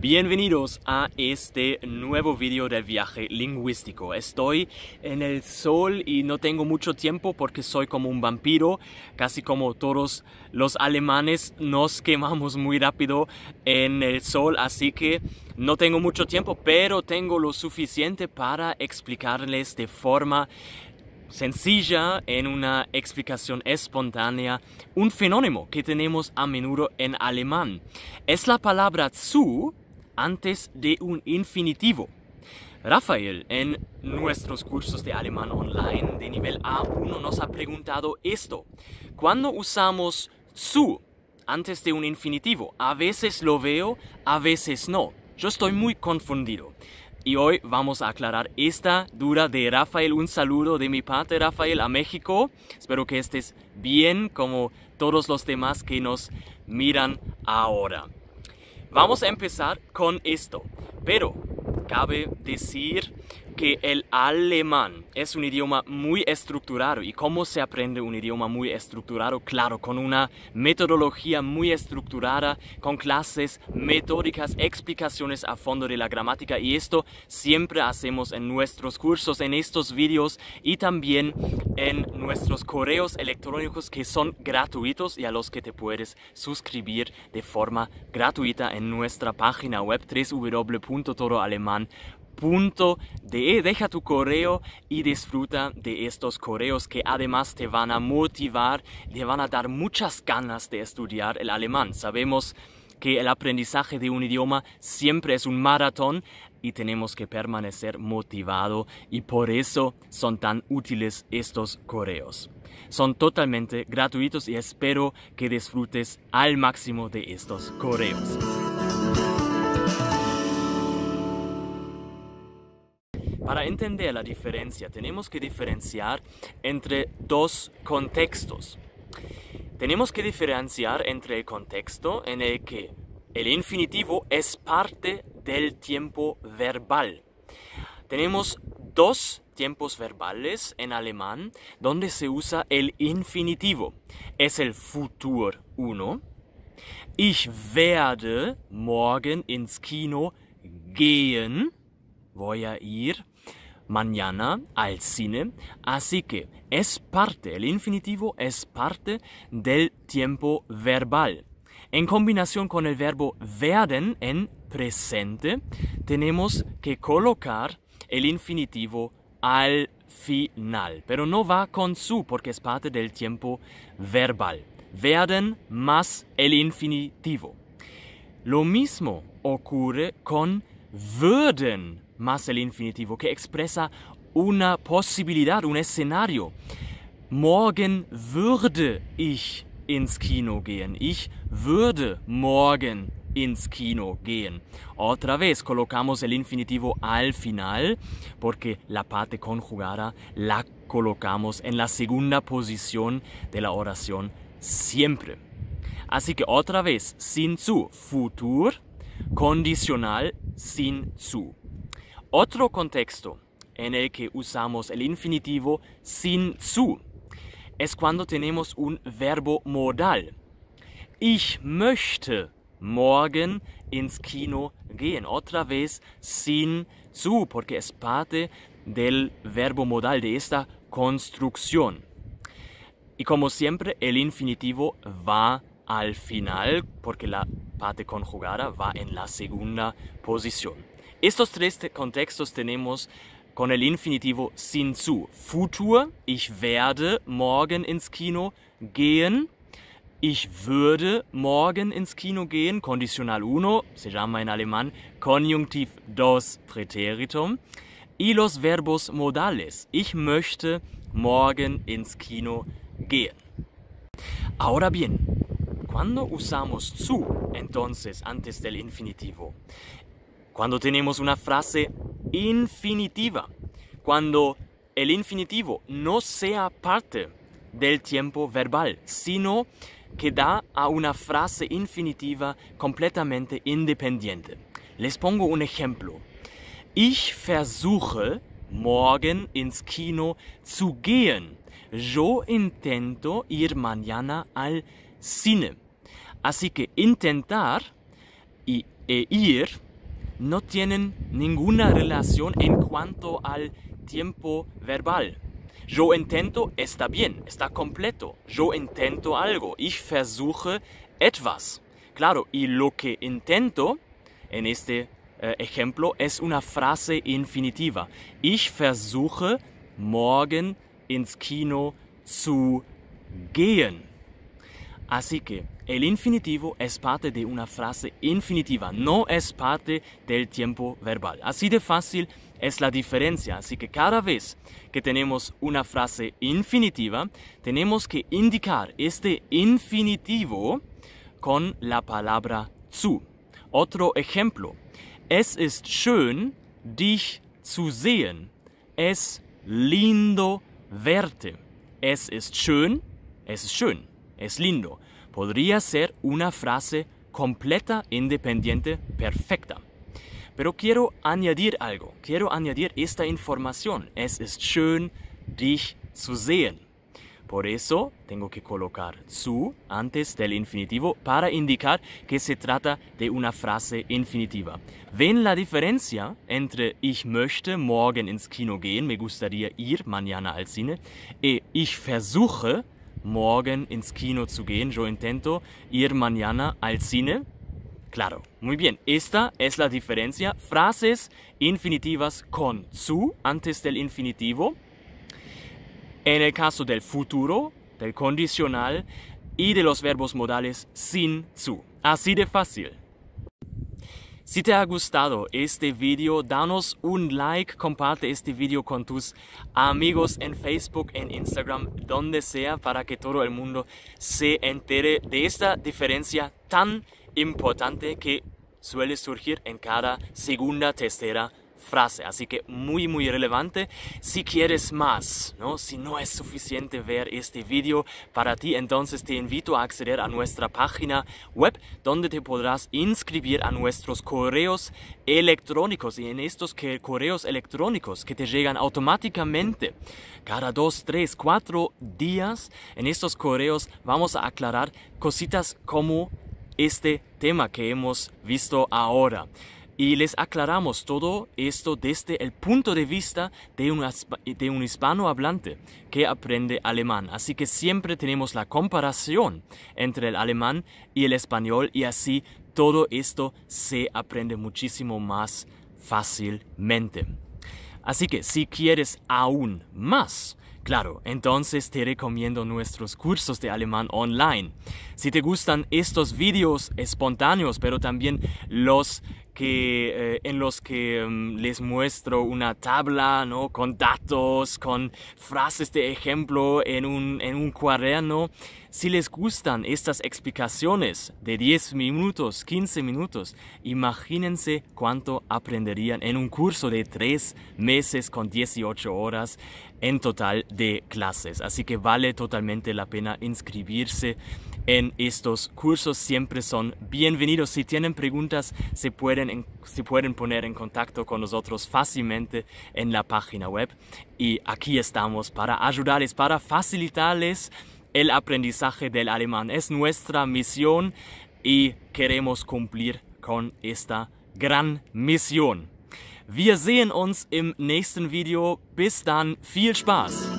Bienvenidos a este nuevo video de viaje lingüístico. Estoy en el sol y no tengo mucho tiempo porque soy como un vampiro, casi como todos los alemanes nos quemamos muy rápido en el sol, así que no tengo mucho tiempo, pero tengo lo suficiente para explicarles de forma sencilla en una explicación espontánea un fenómeno que tenemos a menudo en alemán. Es la palabra zu antes de un infinitivo. Rafael, en nuestros cursos de alemán online de nivel A1 nos ha preguntado esto. ¿Cuándo usamos zu antes de un infinitivo, a veces lo veo, a veces no. Yo estoy muy confundido. Y hoy vamos a aclarar esta duda de Rafael. Un saludo de mi parte, Rafael, a México. Espero que estés bien como todos los demás que nos miran ahora. Vamos a empezar con esto, pero cabe decir que el alemán es un idioma muy estructurado y cómo se aprende un idioma muy estructurado, claro, con una metodología muy estructurada, con clases metódicas, explicaciones a fondo de la gramática y esto siempre hacemos en nuestros cursos, en estos vídeos y también en nuestros correos electrónicos que son gratuitos y a los que te puedes suscribir de forma gratuita en nuestra página web www.toroalemán.com de Deja tu correo y disfruta de estos correos que además te van a motivar, te van a dar muchas ganas de estudiar el alemán. Sabemos que el aprendizaje de un idioma siempre es un maratón y tenemos que permanecer motivado y por eso son tan útiles estos correos. Son totalmente gratuitos y espero que disfrutes al máximo de estos correos. Para entender la diferencia tenemos que diferenciar entre dos contextos. Tenemos que diferenciar entre el contexto en el que el infinitivo es parte del tiempo verbal. Tenemos dos tiempos verbales en alemán donde se usa el infinitivo. Es el futuro 1. Ich werde morgen ins Kino gehen. Voy a ir mañana al cine. Así que es parte, el infinitivo es parte del tiempo verbal. En combinación con el verbo werden en presente, tenemos que colocar el infinitivo al final, pero no va con su porque es parte del tiempo verbal. Werden más el infinitivo. Lo mismo ocurre con würden más el infinitivo que expresa una posibilidad, un escenario. Morgen würde ich ins Kino gehen. Ich würde morgen ins Kino gehen. Otra vez colocamos el infinitivo al final porque la parte conjugada la colocamos en la segunda posición de la oración siempre. Así que otra vez, sin su, futur, condicional sin su. Otro contexto en el que usamos el infinitivo sin su es cuando tenemos un verbo modal. Ich möchte morgen ins Kino gehen. Otra vez sin zu, porque es parte del verbo modal de esta construcción. Y como siempre, el infinitivo va al final, porque la parte conjugada va en la segunda posición. Estos tres contextos tenemos con el infinitivo sin zu. Futur, ich werde morgen ins Kino gehen. Ich würde morgen ins Kino gehen. condicional 1, se llama en alemán Konjunktiv 2 preteritum, Y los verbos modales. Ich möchte morgen ins Kino gehen. Ahora bien, cuando usamos su, entonces, antes del infinitivo. Cuando tenemos una frase infinitiva. Cuando el infinitivo no sea parte del tiempo verbal, sino que da a una frase infinitiva completamente independiente. Les pongo un ejemplo. Ich versuche morgen ins Kino zu gehen. Yo intento ir mañana al cine. Así que intentar y, e ir no tienen ninguna relación en cuanto al tiempo verbal. Yo intento está bien, está completo. Yo intento algo, ich versuche etwas. Claro, y lo que intento en este eh, ejemplo es una frase infinitiva. Ich versuche morgen ins Kino zu gehen. Así que el infinitivo es parte de una frase infinitiva, no es parte del tiempo verbal. Así de fácil es la diferencia. Así que cada vez que tenemos una frase infinitiva, tenemos que indicar este infinitivo con la palabra zu. Otro ejemplo. Es ist schön, dich zu sehen. Es lindo verte. Es ist schön. Es ist schön es lindo. Podría ser una frase completa, independiente, perfecta. Pero quiero añadir algo, quiero añadir esta información. Es ist schön, dich zu sehen. Por eso tengo que colocar zu antes del infinitivo para indicar que se trata de una frase infinitiva. ¿Ven la diferencia entre ich möchte morgen ins Kino gehen, me gustaría ir mañana al cine, y e ich versuche morgen ins Kino zu gehen. Yo intento ir mañana al cine. Claro, muy bien. Esta es la diferencia. Frases infinitivas con zu antes del infinitivo. En el caso del futuro, del condicional y de los verbos modales sin zu. Así de fácil. Si te ha gustado este video, danos un like, comparte este video con tus amigos en Facebook, en Instagram, donde sea, para que todo el mundo se entere de esta diferencia tan importante que suele surgir en cada segunda testera frase, así que muy muy relevante si quieres más, ¿no? Si no es suficiente ver este vídeo para ti, entonces te invito a acceder a nuestra página web donde te podrás inscribir a nuestros correos electrónicos y en estos correos electrónicos que te llegan automáticamente cada dos tres cuatro días, en estos correos vamos a aclarar cositas como este tema que hemos visto ahora y les aclaramos todo esto desde el punto de vista de un, de un hispanohablante que aprende alemán. Así que siempre tenemos la comparación entre el alemán y el español y así todo esto se aprende muchísimo más fácilmente. Así que si quieres aún más, Claro, entonces te recomiendo nuestros cursos de alemán online. Si te gustan estos vídeos espontáneos, pero también los que, eh, en los que mm, les muestro una tabla ¿no? con datos, con frases de ejemplo en un, en un cuaderno. Si les gustan estas explicaciones de 10 minutos, 15 minutos, imagínense cuánto aprenderían en un curso de 3 meses con 18 horas en total de clases. Así que vale totalmente la pena inscribirse en estos cursos. Siempre son bienvenidos. Si tienen preguntas, se pueden, se pueden poner en contacto con nosotros fácilmente en la página web. Y aquí estamos para ayudarles, para facilitarles el aprendizaje del alemán. Es nuestra misión y queremos cumplir con esta gran misión. Wir sehen uns im nächsten Video. Bis dann, viel Spaß!